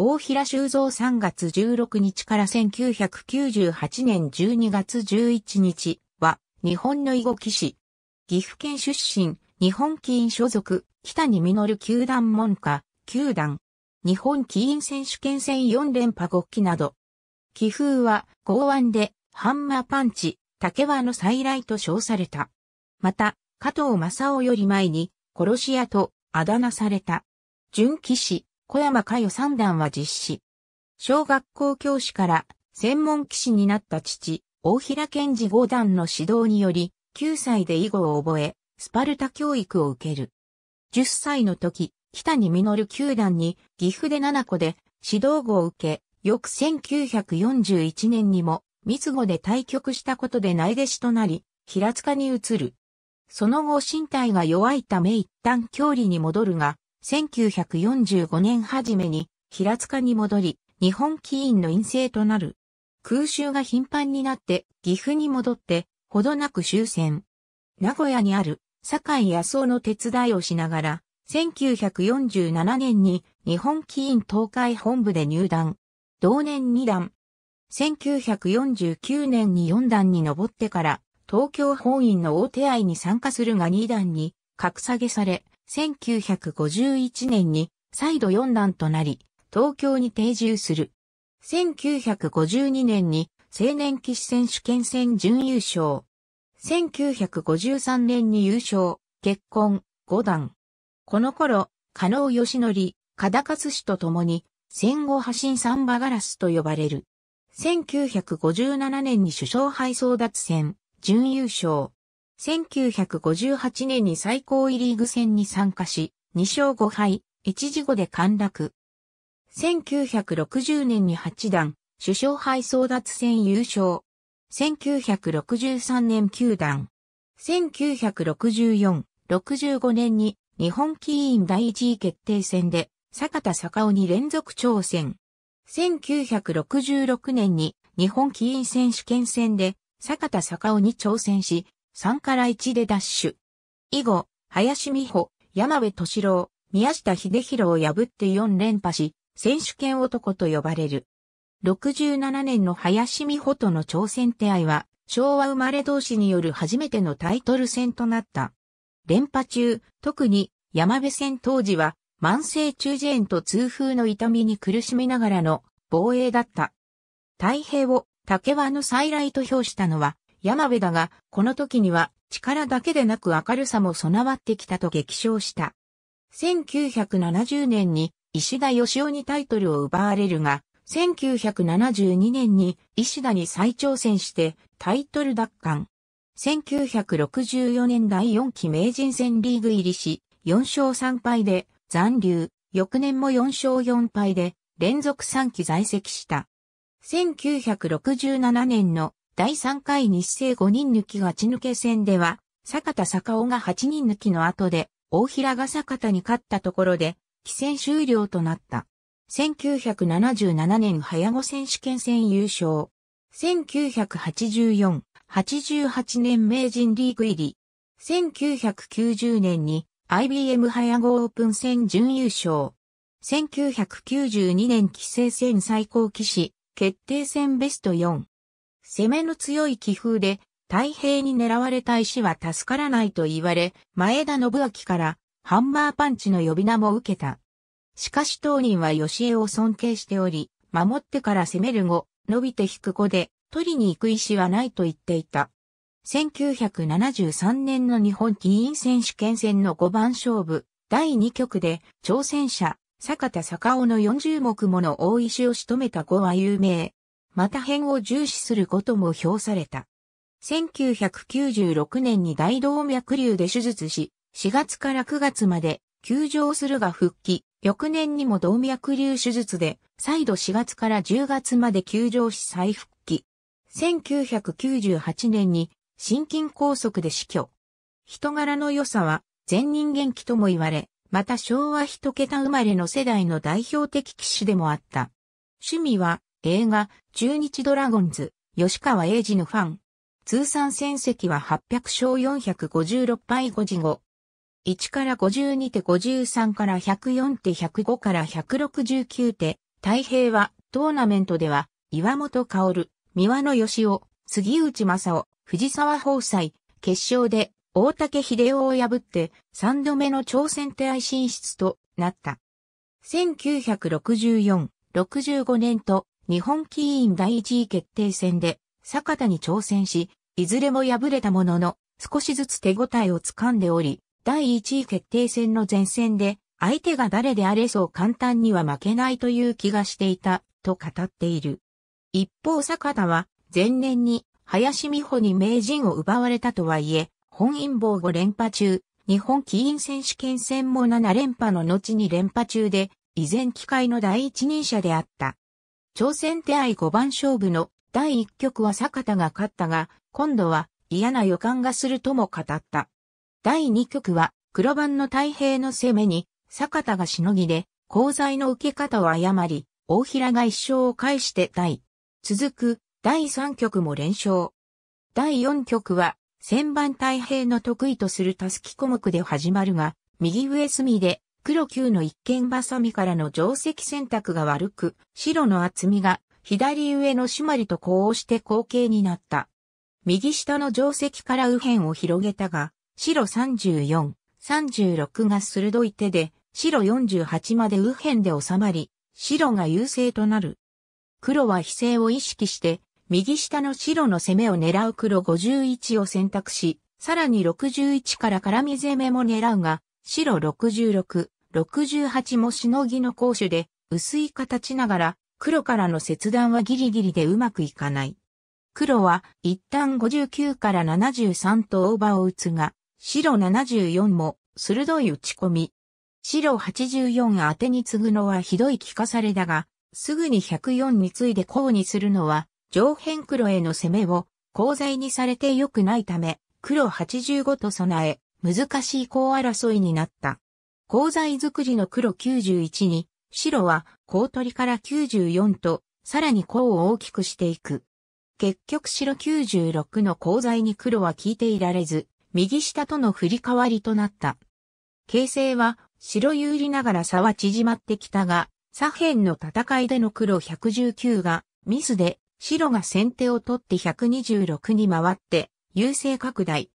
大平修造3月16日から1998年12月11日は、日本の囲碁騎士。岐阜県出身、日本棋院所属、北に実る球団門下、球団。日本棋院選手権戦4連覇5期など。棋風は、剛腕で、ハンマーパンチ、竹輪の再来と称された。また、加藤正夫より前に、殺し屋とあだ名された。準騎士、小山佳代三段は実施。小学校教師から専門騎士になった父、大平健二五段の指導により、9歳で囲碁を覚え、スパルタ教育を受ける。10歳の時、北に実る九段に岐阜で七個で指導後を受け、翌1941年にも密語で対局したことで内弟子となり、平塚に移る。その後身体が弱いため一旦郷里に戻るが、1945年初めに平塚に戻り、日本棋院の院生となる。空襲が頻繁になって岐阜に戻って、ほどなく終戦。名古屋にある堺野草の手伝いをしながら、1947年に日本棋院東海本部で入団。同年2段。1949年に4段に上ってから、東京本院の大手合に参加するが2段に格下げされ、1951年に再度四段となり、東京に定住する。1952年に青年騎士選手権戦準優勝。1953年に優勝、結婚、五段。この頃、加納義則、加田勝氏と共に、戦後発信サンバガラスと呼ばれる。1957年に首相敗争奪戦、準優勝。1958年に最高位リーグ戦に参加し、2勝5敗、1時後で陥落。1960年に8段、首相敗争奪戦優勝。1963年9段。1964、65年に日本棋院第1位決定戦で坂田坂尾に連続挑戦。1966年に日本棋院選手権戦で坂田坂尾に挑戦し、3から1でダッシュ。以後、林美穂、山部敏郎、宮下秀弘を破って4連覇し、選手権男と呼ばれる。67年の林美穂との挑戦手合は、昭和生まれ同士による初めてのタイトル戦となった。連覇中、特に山部戦当時は、慢性中耳炎と痛風の痛みに苦しみながらの防衛だった。太平を竹輪の再来と評したのは、山部だが、この時には力だけでなく明るさも備わってきたと激賞した。1970年に石田義雄にタイトルを奪われるが、1972年に石田に再挑戦してタイトル奪還。1964年第4期名人戦リーグ入りし、4勝3敗で残留、翌年も4勝4敗で連続3期在籍した。1967年の第3回日清5人抜き勝ち抜け戦では、坂田坂尾が8人抜きの後で、大平が坂田に勝ったところで、棋戦終了となった。1977年早碁選手権戦優勝。1984、88年名人リーグ入り。1990年に IBM 早碁オープン戦準優勝。1992年棋聖戦最高棋士決定戦ベスト4。攻めの強い気風で、太平に狙われた石は助からないと言われ、前田信明からハンマーパンチの呼び名も受けた。しかし当人は吉江を尊敬しており、守ってから攻める後、伸びて引く子で、取りに行く石はないと言っていた。1973年の日本議員選手権戦の5番勝負、第2局で、挑戦者、坂田坂尾の40目もの大石を仕留めた後は有名。また辺を重視することも評された。1996年に大動脈瘤で手術し、4月から9月まで休場するが復帰、翌年にも動脈瘤手術で、再度4月から10月まで休場し再復帰。1998年に心筋梗塞で死去。人柄の良さは全人元気とも言われ、また昭和一桁生まれの世代の代表的騎士でもあった。趣味は映画、中日ドラゴンズ、吉川英治のファン。通算戦績は800勝456敗5時5。1から52手53から104手105から169手。太平は、トーナメントでは、岩本薫、三輪の義雄、杉内正夫、藤沢宝斎、決勝で、大竹秀夫を破って、3度目の挑戦手合進出となった。1964、65年と日本棋院第一位決定戦で、坂田に挑戦し、いずれも敗れたものの、少しずつ手応えをつかんでおり、第一位決定戦の前線で、相手が誰であれそう簡単には負けないという気がしていた、と語っている。一方坂田は、前年に、林美穂に名人を奪われたとはいえ、本因坊5連覇中、日本棋院選手権戦も7連覇の後に連覇中で、依然機械の第一人者であった。朝鮮手合5番勝負の第1局は坂田が勝ったが、今度は嫌な予感がするとも語った。第2局は黒番の太平の攻めに坂田がしのぎで、鉱材の受け方を誤り、大平が一生を返して対。続く第3局も連勝。第4局は千番太平の得意とするたすき小目で始まるが、右上隅で黒9の一見バサミからの定石選択が悪く、白の厚みが左上の締まりと呼応して後傾になった。右下の定石から右辺を広げたが、白34、36が鋭い手で、白48まで右辺で収まり、白が優勢となる。黒は非勢を意識して、右下の白の攻めを狙う黒51を選択し、さらに61から絡み攻めも狙うが、白66、68もしのぎの攻守で、薄い形ながら、黒からの切断はギリギリでうまくいかない。黒は一旦59から73とオーバーを打つが、白74も鋭い打ち込み。白84当てに次ぐのはひどい聞かされだが、すぐに104に次いでうにするのは、上辺黒への攻めを、功罪にされて良くないため、黒85と備え、難しい項争いになった。鋼材作りの黒91に、白は鋼取りから94と、さらに項を大きくしていく。結局白96の鋼材に黒は効いていられず、右下との振り替わりとなった。形勢は白有利ながら差は縮まってきたが、左辺の戦いでの黒119がミスで白が先手を取って126に回って優勢拡大。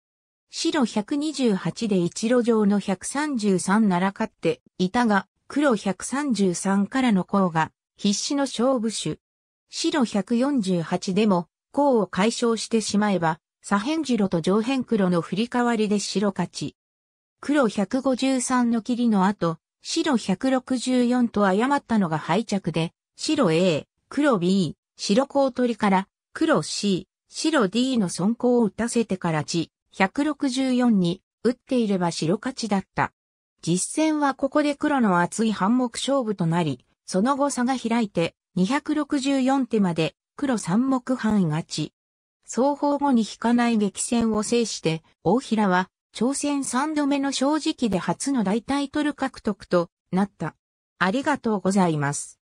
白128で一路上の133なら勝っていたが、黒133からの項が必死の勝負手。白148でも項を解消してしまえば、左辺白と上辺黒の振り替わりで白勝ち。黒153の切りの後、白164と誤ったのが敗着で、白 A、黒 B、白コウ取りから、黒 C、白 D の損行を打たせてから地、164に打っていれば白勝ちだった。実戦はここで黒の厚い反目勝負となり、その後差が開いて264手まで黒三目半勝ち。双方後に引かない激戦を制して、大平は挑戦三度目の正直で初の大タイトル獲得となった。ありがとうございます。